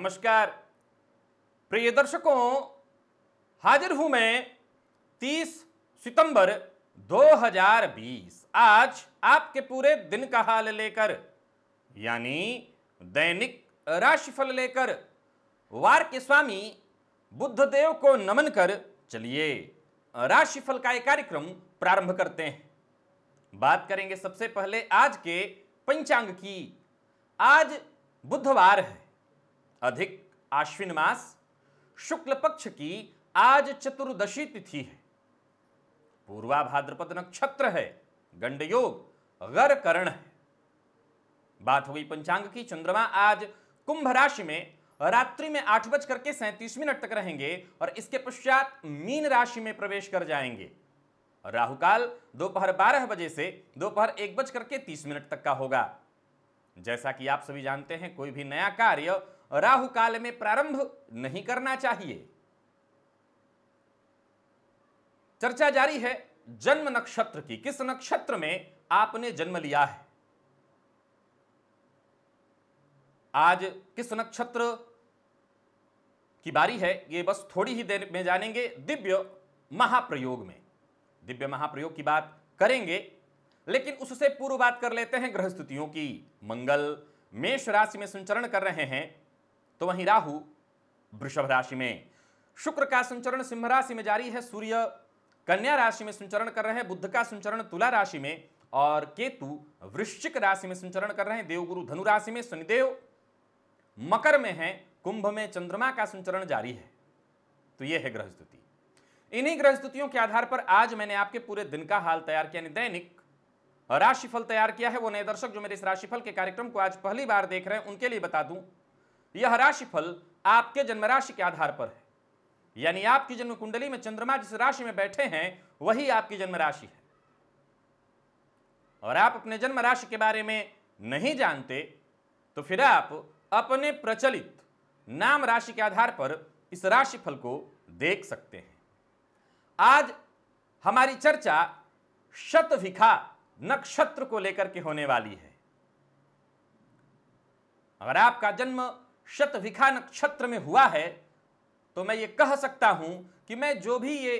नमस्कार प्रिय दर्शकों हाजिर हूं मैं 30 सितंबर 2020 आज आपके पूरे दिन का हाल लेकर यानी दैनिक राशिफल लेकर वार के स्वामी बुद्धदेव को नमन कर चलिए राशिफल का एक कार्यक्रम प्रारंभ करते हैं बात करेंगे सबसे पहले आज के पंचांग की आज बुधवार है अधिक आश्विन मास शुक्ल पक्ष की आज चतुर्दशी तिथि है पूर्वा भाद्रपद नक्षत्र है गंड योग गर करण है बात हो गई पंचांग की चंद्रमा आज कुंभ राशि में रात्रि में आठ बज करके सैंतीस मिनट तक रहेंगे और इसके पश्चात मीन राशि में प्रवेश कर जाएंगे राहुकाल दोपहर बारह बजे से दोपहर एक बज करके तीस मिनट तक का होगा जैसा कि आप सभी जानते हैं कोई भी नया कार्य राहु काल में प्रारंभ नहीं करना चाहिए चर्चा जारी है जन्म नक्षत्र की किस नक्षत्र में आपने जन्म लिया है आज किस नक्षत्र की बारी है ये बस थोड़ी ही देर में जानेंगे दिव्य महाप्रयोग में दिव्य महाप्रयोग की बात करेंगे लेकिन उससे पूर्व बात कर लेते हैं ग्रह स्थितियों की मंगल मेष राशि में संचरण कर रहे हैं तो वहीं राहु वृषभ राशि में शुक्र का संचरण सिंह राशि में जारी है सूर्य कन्या राशि में संचरण कर रहे हैं बुद्ध का संचरण तुला राशि में और केतु वृश्चिक राशि में संचरण कर रहे हैं देवगुरु धनु राशि में शनिदेव मकर में है कुंभ में चंद्रमा का संचरण जारी है तो यह है ग्रह स्थिति इन्हीं ग्रह स्थितियों के आधार पर आज मैंने आपके पूरे दिन का हाल तैयार किया दैनिक राशिफल तैयार किया है वो नए दर्शक जो मेरे इस राशिफल के कार्यक्रम को आज पहली बार देख रहे हैं उनके लिए बता दूं यह राशिफल आपके जन्म राशि के आधार पर है यानी आपकी जन्म कुंडली में चंद्रमा जिस राशि में बैठे हैं वही आपकी जन्म राशि है और आप अपने जन्म राशि के बारे में नहीं जानते तो फिर आप अपने प्रचलित नाम राशि के आधार पर इस राशिफल को देख सकते हैं आज हमारी चर्चा शतभिखा नक्षत्र को लेकर के होने वाली है अगर आपका जन्म शतविखा नक्षत्र में हुआ है तो मैं ये कह सकता हूं कि मैं जो भी ये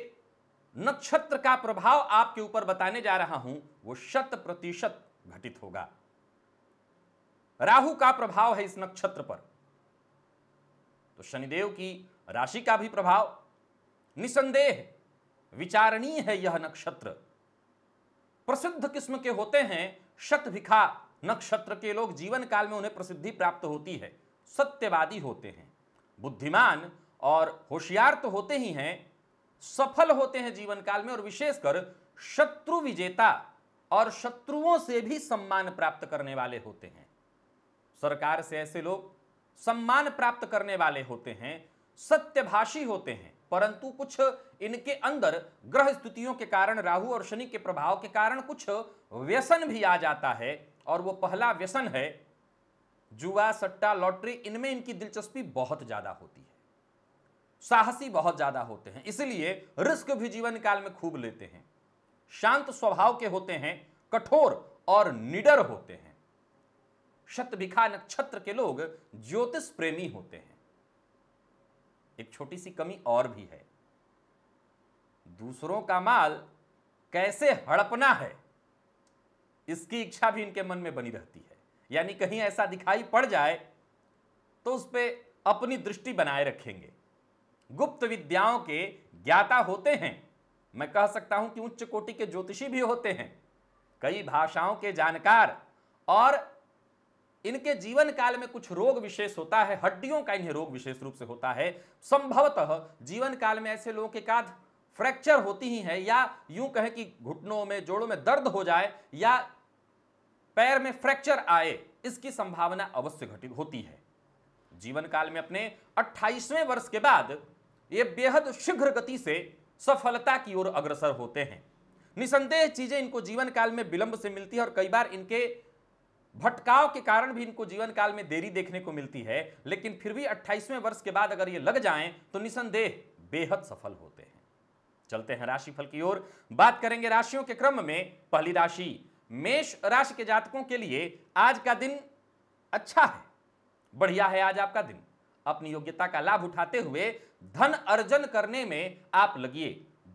नक्षत्र का प्रभाव आपके ऊपर बताने जा रहा हूं वो शत प्रतिशत घटित होगा राहु का प्रभाव है इस नक्षत्र पर तो शनिदेव की राशि का भी प्रभाव निसंदेह विचारणीय है यह नक्षत्र प्रसिद्ध किस्म के होते हैं शतभिखा नक्षत्र के लोग जीवन काल में उन्हें प्रसिद्धि प्राप्त होती है सत्यवादी होते हैं बुद्धिमान और होशियार तो होते ही हैं सफल होते हैं जीवन काल में और विशेषकर शत्रु विजेता और शत्रुओं से भी सम्मान प्राप्त करने वाले होते हैं सरकार से ऐसे लोग सम्मान प्राप्त करने वाले होते हैं सत्यभाषी होते हैं परंतु कुछ इनके अंदर ग्रह स्तुतियों के कारण राहु और शनि के प्रभाव के कारण कुछ व्यसन भी आ जाता है और वो पहला व्यसन है जुआ सट्टा लॉटरी इनमें इनकी दिलचस्पी बहुत ज्यादा होती है साहसी बहुत ज्यादा होते हैं इसलिए रिस्क भी जीवन काल में खूब लेते हैं शांत स्वभाव के होते हैं कठोर और निडर होते हैं शत भिखा नक्षत्र के लोग ज्योतिष प्रेमी होते हैं एक छोटी सी कमी और भी है दूसरों का माल कैसे हड़पना है इसकी इच्छा भी इनके मन में बनी रहती है यानी कहीं ऐसा दिखाई पड़ जाए तो उस पर अपनी दृष्टि बनाए रखेंगे गुप्त विद्याओं के ज्ञाता होते हैं मैं कह सकता हूं कि उच्च कोटि के ज्योतिषी भी होते हैं कई भाषाओं के जानकार और इनके जीवन काल में कुछ रोग विशेष होता है हड्डियों का इन्हें रोग विशेष रूप से होता है संभवतः जीवन काल में ऐसे लोगों के का फ्रैक्चर होती ही है या यूं कहें कि घुटनों में जोड़ों में दर्द हो जाए या पैर में फ्रैक्चर आए इसकी संभावना अवश्य घटित होती है जीवन काल में अपने 28वें वर्ष के बाद ये बेहद शीघ्र गति से सफलता की ओर अग्रसर होते हैं निसंदेह चीजें इनको जीवन काल में विलंब से मिलती है और कई बार इनके भटकाव के कारण भी इनको जीवन काल में देरी देखने को मिलती है लेकिन फिर भी 28वें वर्ष के बाद अगर ये लग जाएं तो निसंदेह बेहद सफल होते हैं चलते हैं राशिफल की ओर बात करेंगे राशियों के क्रम में पहली राशि मेष राशि के जातकों के लिए आज का दिन अच्छा है बढ़िया है आज आपका दिन अपनी योग्यता का लाभ उठाते हुए धन अर्जन करने में आप लगिए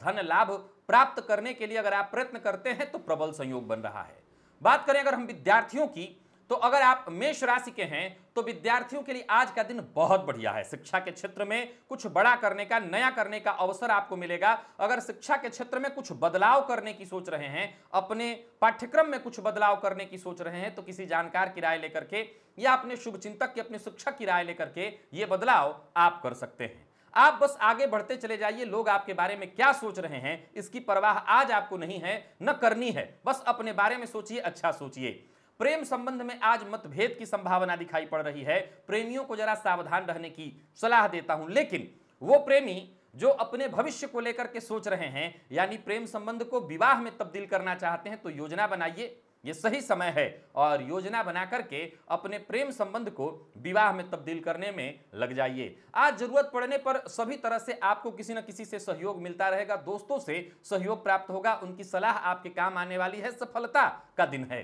धन लाभ प्राप्त करने के लिए अगर आप प्रयत्न करते हैं तो प्रबल संयोग बन रहा है बात करें अगर हम विद्यार्थियों की तो अगर आप मेष राशि के हैं तो विद्यार्थियों के लिए आज का दिन बहुत बढ़िया है शिक्षा के क्षेत्र में कुछ बड़ा करने का नया करने का अवसर आपको मिलेगा अगर शिक्षा के क्षेत्र में कुछ बदलाव करने की सोच रहे हैं अपने पाठ्यक्रम में कुछ बदलाव करने की सोच रहे हैं तो किसी जानकार की राय लेकर के या अपने शुभ चिंतक की अपने शिक्षक की राय लेकर के ये बदलाव आप कर सकते हैं आप बस आगे बढ़ते चले जाइए लोग आपके बारे में क्या सोच रहे हैं इसकी परवाह आज आपको नहीं है न करनी है बस अपने बारे में सोचिए अच्छा सोचिए प्रेम संबंध में आज मतभेद की संभावना दिखाई पड़ रही है प्रेमियों को जरा सावधान रहने की सलाह देता हूं लेकिन वो प्रेमी जो अपने भविष्य को लेकर के सोच रहे हैं यानी प्रेम संबंध को विवाह में तब्दील करना चाहते हैं तो योजना बनाइए ये सही समय है और योजना बना करके अपने प्रेम संबंध को विवाह में तब्दील करने में लग जाइए आज जरूरत पड़ने पर सभी तरह से आपको किसी न किसी से सहयोग मिलता रहेगा दोस्तों से सहयोग प्राप्त होगा उनकी सलाह आपके काम आने वाली है सफलता का दिन है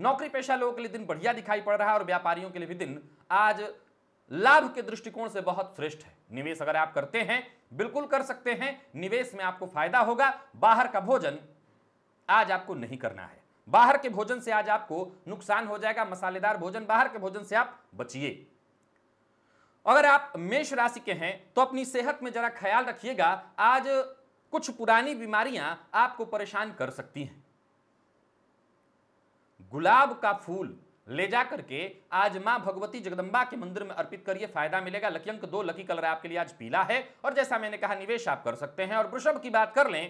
नौकरी पेशा लोगों के लिए दिन बढ़िया दिखाई पड़ रहा है और व्यापारियों के लिए भी दिन आज लाभ के दृष्टिकोण से बहुत श्रेष्ठ है निवेश अगर आप करते हैं बिल्कुल कर सकते हैं निवेश में आपको फायदा होगा बाहर का भोजन आज आपको नहीं करना है बाहर के भोजन से आज आपको नुकसान हो जाएगा मसालेदार भोजन बाहर के भोजन से आप बचिए अगर आप मेष राशि के हैं तो अपनी सेहत में जरा ख्याल रखिएगा आज कुछ पुरानी बीमारियां आपको परेशान कर सकती हैं गुलाब का फूल ले जा करके आज माँ भगवती जगदम्बा के मंदिर में अर्पित करिए फायदा मिलेगा लकी अंक दो लकी कलर आपके लिए आज पीला है और जैसा मैंने कहा निवेश आप कर सकते हैं और वृषभ की बात कर लें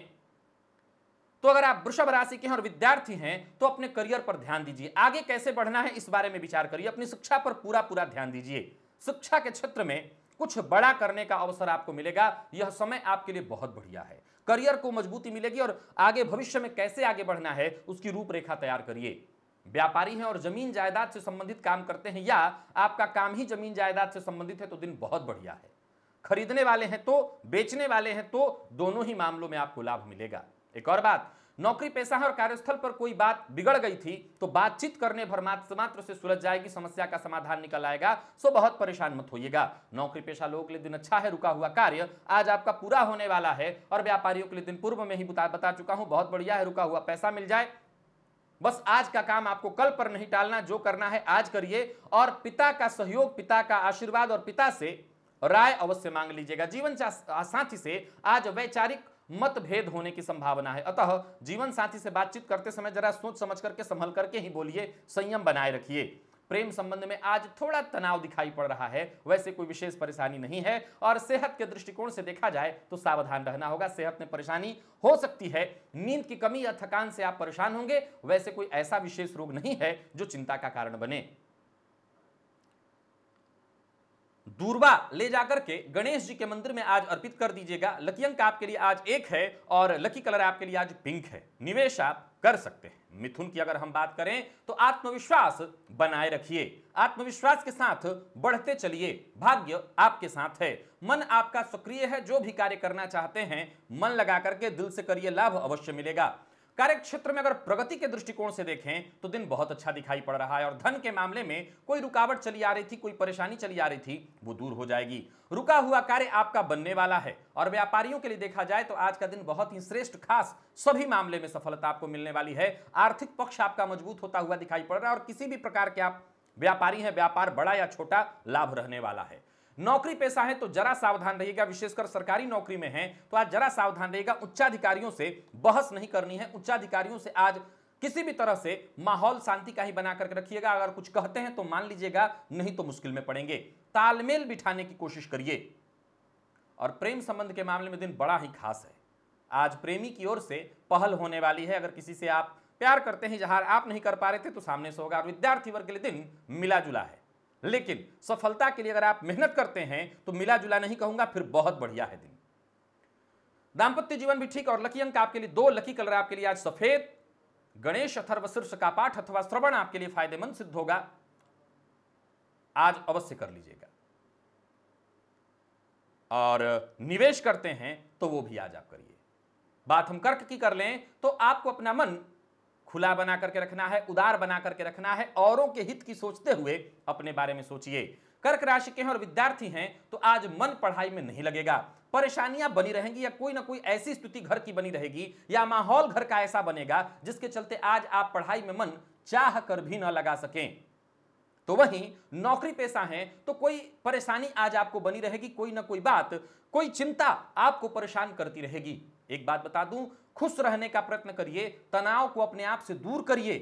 तो अगर आप वृषभ राशि के हैं और विद्यार्थी हैं तो अपने करियर पर ध्यान दीजिए आगे कैसे बढ़ना है इस बारे में विचार करिए अपनी शिक्षा पर पूरा पूरा ध्यान दीजिए शिक्षा के क्षेत्र में कुछ बड़ा करने का अवसर आपको मिलेगा यह समय आपके लिए बहुत बढ़िया है करियर को मजबूती मिलेगी और आगे भविष्य में कैसे आगे बढ़ना है उसकी रूपरेखा तैयार करिए व्यापारी हैं और जमीन जायदाद से संबंधित काम करते हैं या आपका काम ही जमीन जायदाद से संबंधित है तो दिन बहुत बढ़िया है खरीदने वाले हैं तो बेचने वाले हैं तो दोनों ही मामलों में आपको लाभ मिलेगा एक और बात नौकरी पेशा है और कार्यस्थल पर कोई बात बिगड़ गई थी तो बातचीत करने भर मात्र से सुलझ जाएगी समस्या का समाधान निकल आएगा सो बहुत परेशान मत होइएगा नौकरी पेशा लोगों के लिए दिन अच्छा है रुका हुआ कार्य आज आपका पूरा होने वाला है और व्यापारियों के लिए दिन पूर्व में ही बता चुका हूं बहुत बढ़िया है रुका हुआ पैसा मिल जाए बस आज का काम आपको कल पर नहीं टालना जो करना है आज करिए और पिता का सहयोग पिता का आशीर्वाद और पिता से राय अवश्य मांग लीजिएगा जीवन साथी से आज वैचारिक मतभेद होने की संभावना है अतः जीवन साथी से बातचीत करते समय जरा सोच समझ करके संभल करके ही बोलिए संयम बनाए रखिए प्रेम संबंध में आज थोड़ा तनाव दिखाई पड़ रहा है वैसे कोई विशेष परेशानी नहीं है और सेहत के दृष्टिकोण से देखा जाए तो सावधान रहना होगा सेहत में परेशानी हो सकती है नींद की कमी या थकान से आप परेशान होंगे वैसे कोई ऐसा विशेष रोग नहीं है जो चिंता का कारण बने दूरबा ले जाकर के गणेश जी के मंदिर में आज अर्पित कर दीजिएगा लकी अंक आपके लिए आज एक है और लकी कलर आपके लिए आज पिंक है निवेश आप कर सकते हैं मिथुन की अगर हम बात करें तो आत्मविश्वास बनाए रखिए आत्मविश्वास के साथ बढ़ते चलिए भाग्य आपके साथ है मन आपका सक्रिय है जो भी कार्य करना चाहते हैं मन लगा करके दिल से करिए लाभ अवश्य मिलेगा कार्य क्षेत्र में अगर प्रगति के दृष्टिकोण से देखें तो दिन बहुत अच्छा दिखाई पड़ रहा है और धन के मामले में कोई रुकावट चली आ रही थी कोई परेशानी चली आ रही थी वो दूर हो जाएगी रुका हुआ कार्य आपका बनने वाला है और व्यापारियों के लिए देखा जाए तो आज का दिन बहुत ही श्रेष्ठ खास सभी मामले में सफलता आपको मिलने वाली है आर्थिक पक्ष आपका मजबूत होता हुआ दिखाई पड़ रहा है और किसी भी प्रकार के आप व्यापारी हैं व्यापार बड़ा या छोटा लाभ रहने वाला है नौकरी पेशा है तो जरा सावधान रहिएगा विशेषकर सरकारी नौकरी में है तो आज जरा सावधान रहिएगा उच्चाधिकारियों से बहस नहीं करनी है उच्चाधिकारियों से आज किसी भी तरह से माहौल शांति का ही बना करके रखिएगा अगर कुछ कहते हैं तो मान लीजिएगा नहीं तो मुश्किल में पड़ेंगे तालमेल बिठाने की कोशिश करिए और प्रेम संबंध के मामले में दिन बड़ा ही खास है आज प्रेमी की ओर से पहल होने वाली है अगर किसी से आप प्यार करते हैं जहां आप नहीं कर पा रहे थे तो सामने से होगा और विद्यार्थी वर्ग के लिए दिन मिला जुला है लेकिन सफलता के लिए अगर आप मेहनत करते हैं तो मिला जुला नहीं कहूंगा फिर बहुत बढ़िया है दिन दाम्पत्य जीवन भी ठीक और लकी अंक आपके लिए दो लकी कलर आपके लिए आज सफेद गणेश अथर्व शीर्ष का पाठ अथवा श्रवण आपके लिए फायदेमंद सिद्ध होगा आज अवश्य कर लीजिएगा और निवेश करते हैं तो वो भी आज आप करिए बात हम कर्क की कर लें तो आपको अपना मन खुला बना करके रखना है उदार बना करके रखना है औरों के हित की सोचते हुए अपने बारे में सोचिए कर्क राशि के हैं और विद्यार्थी हैं तो आज मन पढ़ाई में नहीं लगेगा परेशानियां बनी रहेंगी या कोई ना कोई ऐसी स्थिति घर की बनी रहेगी या माहौल घर का ऐसा बनेगा जिसके चलते आज आप पढ़ाई में मन चाह कर भी ना लगा सकें तो वहीं नौकरी पेशा है तो कोई परेशानी आज आपको बनी रहेगी कोई ना कोई बात कोई चिंता आपको परेशान करती रहेगी एक बात बता दूं खुश रहने का प्रयत्न करिए तनाव को अपने आप से दूर करिए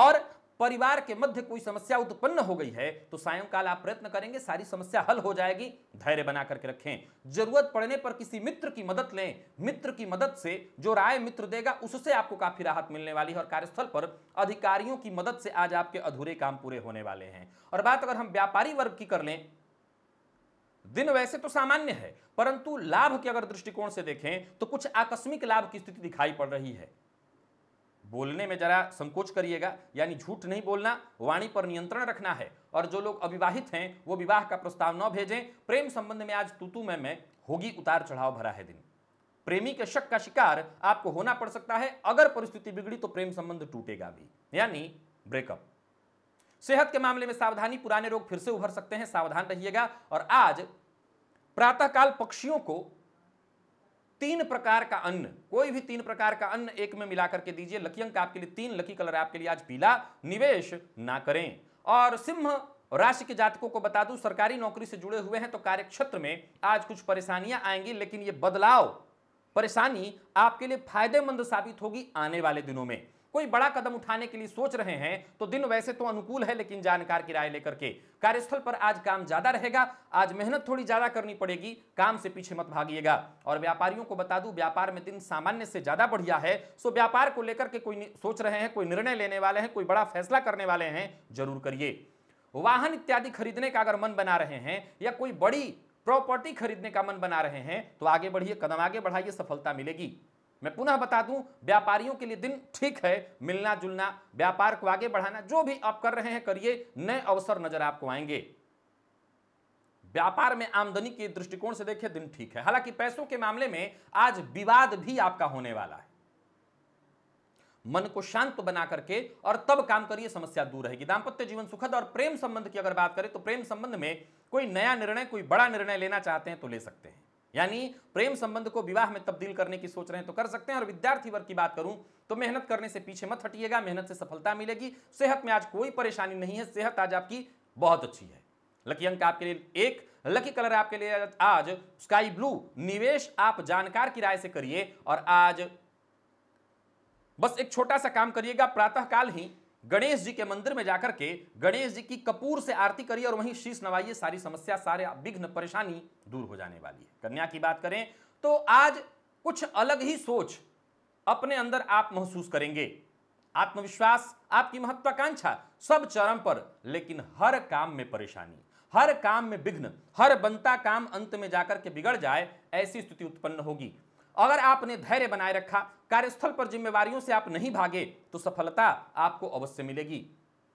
और परिवार के मध्य कोई समस्या उत्पन्न हो गई है तो सायंकाल आप प्रयत्न करेंगे सारी समस्या हल हो जाएगी धैर्य बना करके रखें जरूरत पड़ने पर किसी मित्र की मदद लें मित्र की मदद से जो राय मित्र देगा उससे आपको काफी राहत मिलने वाली है और कार्यस्थल पर अधिकारियों की मदद से आज आपके अधूरे काम पूरे होने वाले हैं और बात अगर हम व्यापारी वर्ग की कर लें दिन वैसे तो सामान्य है परंतु लाभ के अगर दृष्टिकोण से देखें तो कुछ आकस्मिक लाभ की स्थिति दिखाई पड़ रही है बोलने में जरा संकोच करिएगा यानी झूठ नहीं बोलना वाणी पर नियंत्रण रखना है और जो लोग अविवाहित हैं वो विवाह का प्रस्ताव न भेजें प्रेम संबंध में आज तूतू में में होगी उतार चढ़ाव भरा है दिन प्रेमी के शक का शिकार आपको होना पड़ सकता है अगर परिस्थिति बिगड़ी तो प्रेम संबंध टूटेगा भी यानी ब्रेकअप सेहत के मामले में सावधानी पुराने रोग फिर से उभर सकते हैं सावधान रहिएगा और आज प्रातःकाल पक्षियों को तीन प्रकार का अन्न कोई भी तीन प्रकार का अन्न एक में मिलाकर के दीजिए लकी अंक आपके लिए तीन लकी कलर आपके लिए आज पीला निवेश ना करें और सिंह राशि के जातकों को बता दूं सरकारी नौकरी से जुड़े हुए हैं तो कार्यक्षेत्र में आज कुछ परेशानियां आएंगी लेकिन ये बदलाव परेशानी आपके लिए फायदेमंद साबित होगी आने वाले दिनों में कोई बड़ा कदम उठाने के लिए सोच रहे हैं तो दिन वैसे तो अनुकूल है लेकिन जानकार की राय लेकर के कार्यस्थल पर आज काम ज्यादा रहेगा आज मेहनत थोड़ी ज्यादा करनी पड़ेगी काम से पीछे मत भागिएगा और व्यापारियों को बता दूं व्यापार में दिन सामान्य से ज्यादा बढ़िया है सो व्यापार को लेकर के कोई सोच रहे हैं कोई निर्णय लेने वाले हैं कोई बड़ा फैसला करने वाले हैं जरूर करिए वाहन इत्यादि खरीदने का अगर मन बना रहे हैं या कोई बड़ी प्रॉपर्टी खरीदने का मन बना रहे हैं तो आगे बढ़िए कदम आगे बढ़ाइए सफलता मिलेगी मैं पुनः बता दूं व्यापारियों के लिए दिन ठीक है मिलना जुलना व्यापार को आगे बढ़ाना जो भी आप कर रहे हैं करिए नए अवसर नजर आपको आएंगे व्यापार में आमदनी के दृष्टिकोण से देखें दिन ठीक है हालांकि पैसों के मामले में आज विवाद भी आपका होने वाला है मन को शांत बना करके और तब काम करिए समस्या दूर रहेगी दाम्पत्य जीवन सुखद और प्रेम संबंध की अगर बात करें तो प्रेम संबंध में कोई नया निर्णय कोई बड़ा निर्णय लेना चाहते हैं तो ले सकते हैं यानी प्रेम संबंध को विवाह में तब्दील करने की सोच रहे हैं तो कर सकते हैं और विद्यार्थी वर्ग की बात करूं तो मेहनत करने से पीछे मत हटिएगा मेहनत से सफलता मिलेगी सेहत में आज कोई परेशानी नहीं है सेहत आज आपकी बहुत अच्छी है लकी अंक आपके लिए एक लकी कलर आपके लिए आज स्काई ब्लू निवेश आप जानकार की राय से करिए और आज बस एक छोटा सा काम करिएगा प्रातःकाल ही गणेश जी के मंदिर में जाकर के गणेश जी की कपूर से आरती करिए और वहीं शीश नवाइए सारी समस्या सारे विघ्न परेशानी दूर हो जाने वाली है कन्या की बात करें तो आज कुछ अलग ही सोच अपने अंदर आप महसूस करेंगे आत्मविश्वास आपकी महत्वाकांक्षा सब चरम पर लेकिन हर काम में परेशानी हर काम में विघ्न हर बनता काम अंत में जाकर के बिगड़ जाए ऐसी स्थिति उत्पन्न होगी अगर आपने धैर्य बनाए रखा कार्यस्थल पर जिम्मेवारियों से आप नहीं भागे तो सफलता आपको अवश्य मिलेगी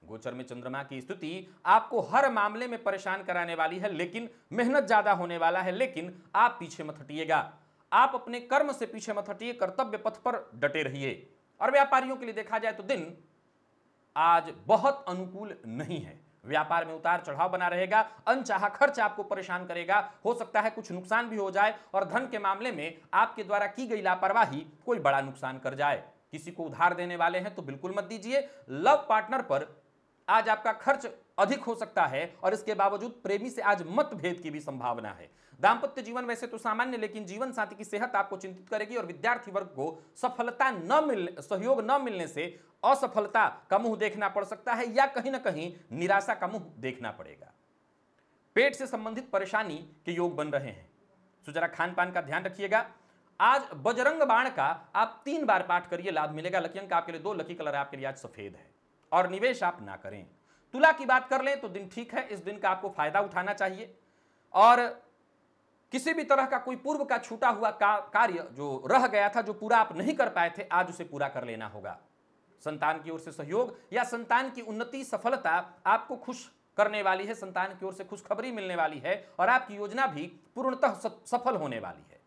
गोचर में चंद्रमा की स्थिति आपको हर मामले में परेशान कराने वाली है लेकिन मेहनत ज्यादा होने वाला है लेकिन आप पीछे मत हटिएगा आप अपने कर्म से पीछे मत हटिए कर्तव्य पथ पर डटे रहिए और व्यापारियों के लिए देखा जाए तो दिन आज बहुत अनुकूल नहीं है व्यापार में उतार चढ़ाव बना रहेगा अनचाहा खर्च आपको परेशान करेगा हो सकता है कुछ नुकसान भी हो जाए और धन के मामले में आपके द्वारा की गई लापरवाही कोई बड़ा नुकसान कर जाए किसी को उधार देने वाले हैं तो बिल्कुल मत दीजिए लव पार्टनर पर आज आपका खर्च अधिक हो सकता है और इसके बावजूद प्रेमी से आज मतभेद की भी संभावना है दाम्पत्य जीवन वैसे तो सामान्य लेकिन जीवन साथी की सेहत आपको चिंतित करेगी और विद्यार्थी वर्ग को सफलता न मिल सहयोग न मिलने से असफलता का मुंह देखना पड़ सकता है या कहीं ना कहीं निराशा का मुंह देखना पड़ेगा पेट से संबंधित परेशानी के योग बन रहे हैं तो जरा खान पान का ध्यान रखिएगा आज बजरंग बाण का आप तीन बार पाठ करिए लाभ मिलेगा लकी अंक आपके लिए दो लकी कलर आपके लिए आज सफेद है और निवेश आप ना करें तुला की बात कर लें तो दिन ठीक है इस दिन का आपको फायदा उठाना चाहिए और किसी भी तरह का कोई पूर्व का छूटा हुआ का, कार्य जो रह गया था जो पूरा आप नहीं कर पाए थे आज उसे पूरा कर लेना होगा संतान की ओर से सहयोग या संतान की उन्नति सफलता आपको खुश करने वाली है संतान की ओर से खुशखबरी मिलने वाली है और आपकी योजना भी पूर्णतः सफल होने वाली है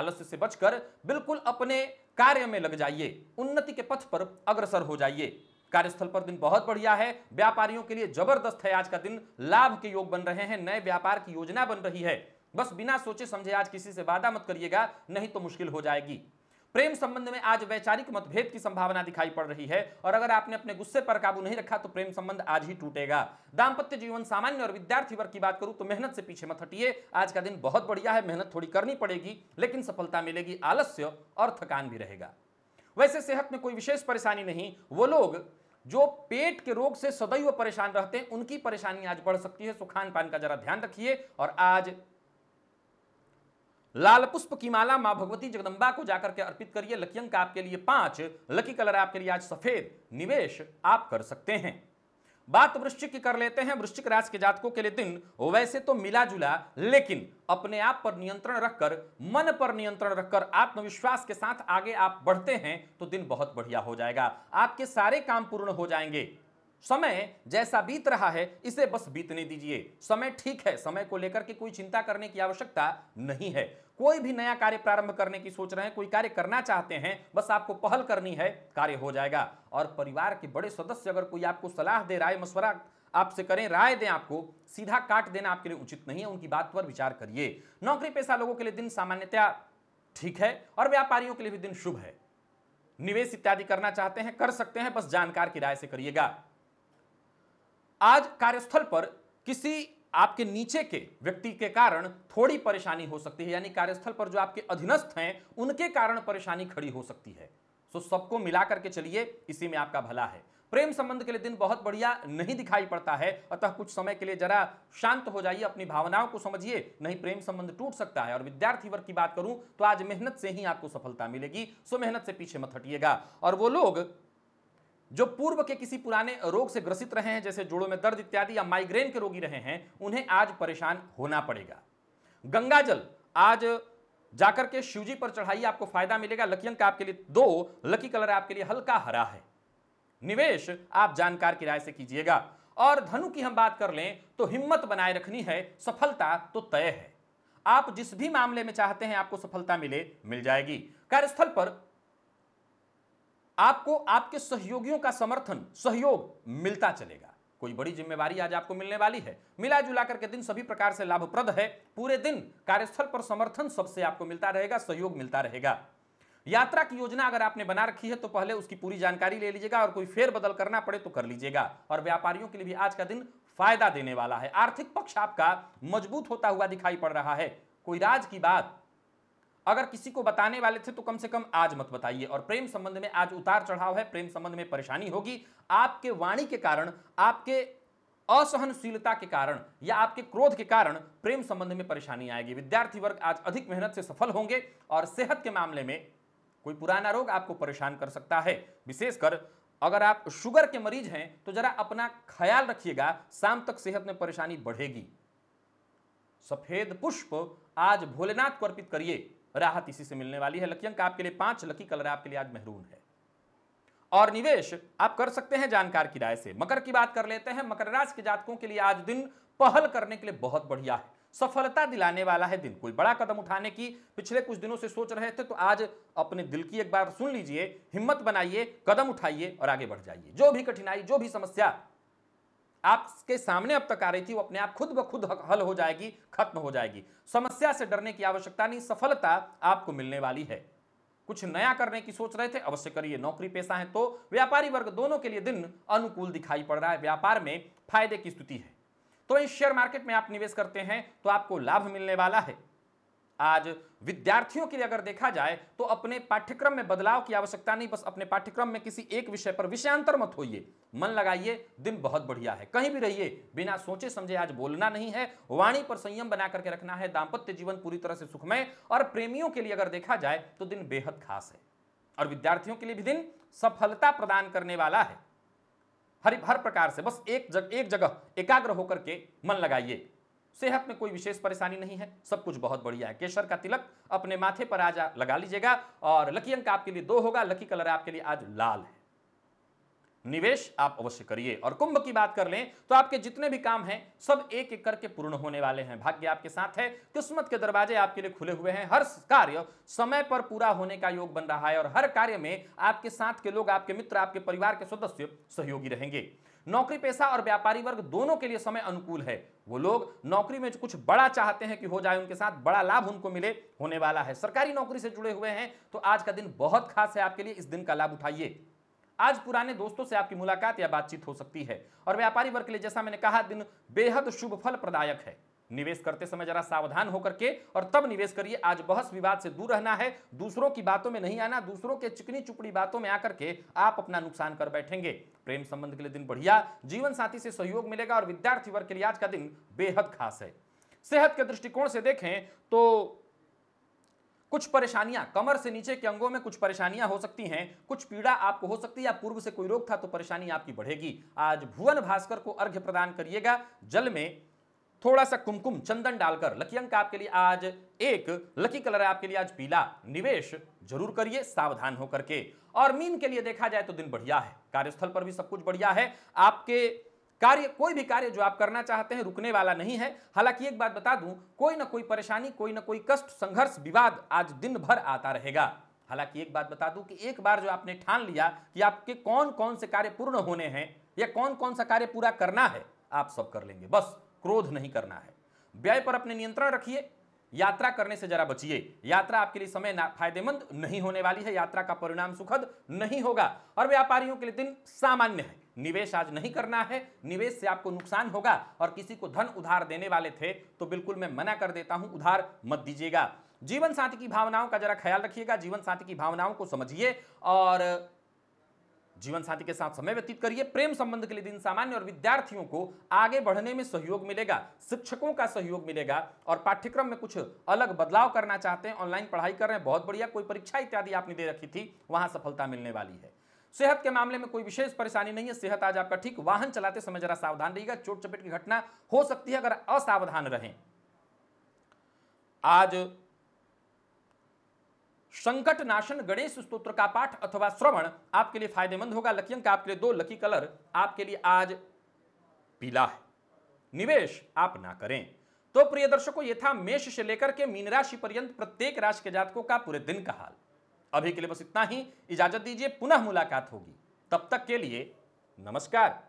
आलस्य से बचकर बिल्कुल अपने कार्य में लग जाइए उन्नति के पथ पर अग्रसर हो जाइए कार्यस्थल पर दिन बहुत बढ़िया है व्यापारियों के लिए जबरदस्त है आज का दिन लाभ के योग बन रहे हैं नए व्यापार की योजना बन रही है बस बिना सोचे समझे आज किसी से वादा मत करिएगा नहीं तो मुश्किल हो जाएगी प्रेम संबंध में आज वैचारिक मतभेद की संभावना दिखाई पड़ रही है और अगर आपने अपने गुस्से पर काबू नहीं रखा तो प्रेम संबंध आज ही टूटेगा दाम्पत्य जीवन सामान्य और विद्यार्थी वर्ग की बात करूं तो मेहनत से पीछे मत हटिए आज का दिन बहुत बढ़िया है मेहनत थोड़ी करनी पड़ेगी लेकिन सफलता मिलेगी आलस्य और थकान भी रहेगा वैसे सेहत में कोई विशेष परेशानी नहीं वो लोग जो पेट के रोग से सदैव परेशान रहते हैं उनकी परेशानी आज बढ़ सकती है सो खान पान का जरा ध्यान रखिए और आज लाल पुष्प की माला माँ भगवती जगदम्बा को जाकर के अर्पित करिए लकी अंक आपके लिए पांच लकी कलर आपके लिए आज सफेद निवेश आप कर सकते हैं बात वृश्चिक की कर लेते हैं वृश्चिक राशि के जातकों के लिए दिन वैसे तो मिला जुला लेकिन अपने आप पर नियंत्रण रखकर मन पर नियंत्रण रखकर आत्मविश्वास के साथ आगे आप बढ़ते हैं तो दिन बहुत बढ़िया हो जाएगा आपके सारे काम पूर्ण हो जाएंगे समय जैसा बीत रहा है इसे बस बीतने दीजिए समय ठीक है समय को लेकर के कोई चिंता करने की आवश्यकता नहीं है कोई भी नया कार्य प्रारंभ करने की सोच रहे हैं कोई कार्य करना चाहते हैं बस आपको पहल करनी है कार्य हो जाएगा और परिवार के बड़े सदस्य अगर कोई आपको सलाह दे राय मशवरा आपसे करें राय दें आपको सीधा काट देना आपके लिए उचित नहीं है उनकी बात पर विचार करिए नौकरी पेशा लोगों के लिए दिन सामान्यतया ठीक है और व्यापारियों के लिए भी दिन शुभ है निवेश इत्यादि करना चाहते हैं कर सकते हैं बस जानकार की राय से करिएगा आज कार्यस्थल पर किसी आपके नीचे के व्यक्ति के कारण थोड़ी परेशानी हो सकती है यानी कार्यस्थल पर जो आपके अधीनस्थ हैं उनके कारण परेशानी खड़ी हो सकती है सो सबको मिला करके चलिए इसी में आपका भला है प्रेम संबंध के लिए दिन बहुत बढ़िया नहीं दिखाई पड़ता है अतः कुछ समय के लिए जरा शांत हो जाइए अपनी भावनाओं को समझिए नहीं प्रेम संबंध टूट सकता है और विद्यार्थी वर्ग की बात करूं तो आज मेहनत से ही आपको सफलता मिलेगी सो मेहनत से पीछे मत हटिएगा और वो लोग जो पूर्व के किसी पुराने रोग से ग्रसित रहे हैं जैसे जोड़ों में दर्द इत्यादि या माइग्रेन के रोगी रहे हैं उन्हें आज परेशान होना पड़ेगा गंगा जल आज जाकर के शिवजी पर चढ़ाइए आपको फायदा मिलेगा लकी अंक आपके लिए दो लकी कलर आपके लिए हल्का हरा है निवेश आप जानकार की राय से कीजिएगा और धनु की हम बात कर लें तो हिम्मत बनाए रखनी है सफलता तो तय है आप जिस भी मामले में चाहते हैं आपको सफलता मिले मिल जाएगी कार्यस्थल पर आपको आपके सहयोगियों का समर्थन सहयोग मिलता चलेगा कोई बड़ी जिम्मेवारी आज आपको मिलने वाली है मिला जुला करके दिन सभी प्रकार से लाभप्रद है पूरे दिन कार्यस्थल पर समर्थन सबसे आपको मिलता रहेगा सहयोग मिलता रहेगा यात्रा की योजना अगर आपने बना रखी है तो पहले उसकी पूरी जानकारी ले लीजिएगा और कोई फेरबदल करना पड़े तो कर लीजिएगा और व्यापारियों के लिए भी आज का दिन फायदा देने वाला है आर्थिक पक्ष आपका मजबूत होता हुआ दिखाई पड़ रहा है कोई राज की बात अगर किसी को बताने वाले थे तो कम से कम आज मत बताइए और प्रेम संबंध में आज उतार चढ़ाव है प्रेम संबंध में परेशानी होगी आपके वाणी के कारण आपके असहनशीलता के कारण या आपके क्रोध के कारण प्रेम संबंध में परेशानी आएगी विद्यार्थी वर्ग आज अधिक मेहनत से सफल होंगे और सेहत के मामले में कोई पुराना रोग आपको परेशान कर सकता है विशेषकर अगर आप शुगर के मरीज हैं तो जरा अपना ख्याल रखिएगा शाम तक सेहत में परेशानी बढ़ेगी सफेद पुष्प आज भोलेनाथ को अर्पित करिए राहत इसी से मिलने वाली है लकी अंक आपके लिए पांच लकी कलर आपके लिए आज मेहरून है और निवेश आप कर सकते हैं जानकार की राय से मकर की बात कर लेते हैं मकर राशि के जातकों के लिए आज दिन पहल करने के लिए बहुत बढ़िया है सफलता दिलाने वाला है दिन कोई बड़ा कदम उठाने की पिछले कुछ दिनों से सोच रहे थे तो आज अपने दिल की एक बार सुन लीजिए हिम्मत बनाइए कदम उठाइए और आगे बढ़ जाइए जो भी कठिनाई जो भी समस्या आपके सामने अब तक आ रही थी वो अपने आप खुद ब खुद हल हो जाएगी खत्म हो जाएगी समस्या से डरने की आवश्यकता नहीं सफलता आपको मिलने वाली है कुछ नया करने की सोच रहे थे अवश्य करिए नौकरी पेशा है तो व्यापारी वर्ग दोनों के लिए दिन अनुकूल दिखाई पड़ रहा है व्यापार में फायदे की स्थिति है तो इस शेयर मार्केट में आप निवेश करते हैं तो आपको लाभ मिलने वाला है आज विद्यार्थियों के लिए अगर देखा जाए तो अपने पाठ्यक्रम में बदलाव की आवश्यकता नहीं बस अपने पाठ्यक्रम में किसी एक विषय पर विषयांतर मत होइए मन लगाइए दिन बहुत बढ़िया है कहीं भी रहिए बिना सोचे समझे आज बोलना नहीं है वाणी पर संयम बना करके रखना है दाम्पत्य जीवन पूरी तरह से सुखमय और प्रेमियों के लिए अगर देखा जाए तो दिन बेहद खास है और विद्यार्थियों के लिए भी दिन सफलता प्रदान करने वाला है हर हर प्रकार से बस एक जग एक जगह एकाग्र होकर के मन लगाइए सेहत में कोई विशेष परेशानी नहीं है सब कुछ बहुत बढ़िया है केसर का तिलक अपने माथे पर आज लगा लीजिएगा और लकी अंक आपके लिए दो होगा लकी कलर आपके लिए आज लाल है निवेश आप अवश्य करिए और कुंभ की बात कर लें तो आपके जितने भी काम हैं सब एक एक करके पूर्ण होने वाले हैं भाग्य आपके साथ है किस्मत के दरवाजे आपके लिए खुले हुए हैं हर कार्य समय पर पूरा होने का योग बन रहा है और हर कार्य में आपके साथ के लोग आपके मित्र आपके परिवार के सदस्य सहयोगी रहेंगे नौकरी पेशा और व्यापारी वर्ग दोनों के लिए समय अनुकूल है वो लोग नौकरी में कुछ बड़ा चाहते हैं कि हो जाए उनके साथ बड़ा लाभ उनको मिले होने वाला है सरकारी नौकरी से जुड़े हुए हैं तो आज का दिन बहुत खास है आपके लिए इस दिन का लाभ उठाइए आज पुराने दोस्तों से आपकी मुलाकात या बातचीत हो सकती है और व्यापारी वर्ग के लिए जैसा मैंने कहा दिन बेहद शुभ फल प्रदायक है निवेश करते समय जरा सावधान होकर के और तब निवेश करिए आज बहस विवाद से दूर रहना है दूसरों की बातों में नहीं आना दूसरों के चिकनी चुपड़ी बातों में आकर के आप अपना नुकसान कर बैठेंगे प्रेम संबंध के लिए दिन बढ़िया जीवन साथी से सहयोग मिलेगा और विद्यार्थी वर्ग के लिए आज का दिन बेहद खास है सेहत के दृष्टिकोण से देखें तो कुछ परेशानियां कमर से नीचे के अंगों में कुछ परेशानियां हो सकती हैं कुछ पीड़ा आपको हो सकती है या पूर्व से कोई रोग था तो परेशानी आपकी बढ़ेगी आज भुवन भास्कर को अर्घ्य प्रदान करिएगा जल में थोड़ा सा कुमकुम चंदन डालकर लकी अंक आपके लिए आज एक लकी कलर है आपके लिए आज पीला निवेश जरूर करिए सावधान होकर के और मीन के लिए देखा जाए तो दिन बढ़िया है कार्यस्थल पर भी सब कुछ बढ़िया है आपके कार्य कोई भी कार्य जो आप करना चाहते हैं रुकने वाला नहीं है हालांकि एक बात बता दूं कोई ना कोई परेशानी कोई ना कोई कष्ट संघर्ष विवाद आज दिन भर आता रहेगा हालांकि एक बात बता दूं कि एक बार जो आपने ठान लिया कि आपके कौन कौन से कार्य पूर्ण होने हैं या कौन कौन सा कार्य पूरा करना है आप सब कर लेंगे बस क्रोध नहीं करना है व्यय पर अपने नियंत्रण रखिए यात्रा करने से जरा बचिए यात्रा आपके लिए समय फायदेमंद नहीं होने वाली है यात्रा का परिणाम सुखद नहीं होगा और व्यापारियों के लिए दिन सामान्य है निवेश आज नहीं करना है निवेश से आपको नुकसान होगा और किसी को धन उधार देने वाले थे तो बिल्कुल मैं मना कर देता हूं उधार मत दीजिएगा जीवन साथी की भावनाओं का जरा ख्याल रखिएगा जीवन साथी की भावनाओं को समझिए और जीवन साथी के साथ समय व्यतीत करिए प्रेम संबंध के लिए दिन सामान्य और विद्यार्थियों को आगे बढ़ने में सहयोग मिलेगा शिक्षकों का सहयोग मिलेगा और पाठ्यक्रम में कुछ अलग बदलाव करना चाहते हैं ऑनलाइन पढ़ाई कर रहे हैं बहुत बढ़िया कोई परीक्षा इत्यादि आपने दे रखी थी वहां सफलता मिलने वाली है सेहत के मामले में कोई विशेष परेशानी नहीं है सेहत आज आपका ठीक वाहन चलाते समय जरा सावधान रहेगा चोट चपेट की घटना हो सकती है अगर असावधान रहें आज संकट नाशन गणेश स्त्रोत्र का पाठ अथवा श्रवण आपके लिए फायदेमंद होगा लकी अंक आपके लिए दो लकी कलर आपके लिए आज पीला है निवेश आप ना करें तो प्रिय दर्शकों ये था मेष से लेकर के मीन राशि पर्यंत प्रत्येक राशि के जातकों का पूरे दिन का हाल अभी के लिए बस इतना ही इजाजत दीजिए पुनः मुलाकात होगी तब तक के लिए नमस्कार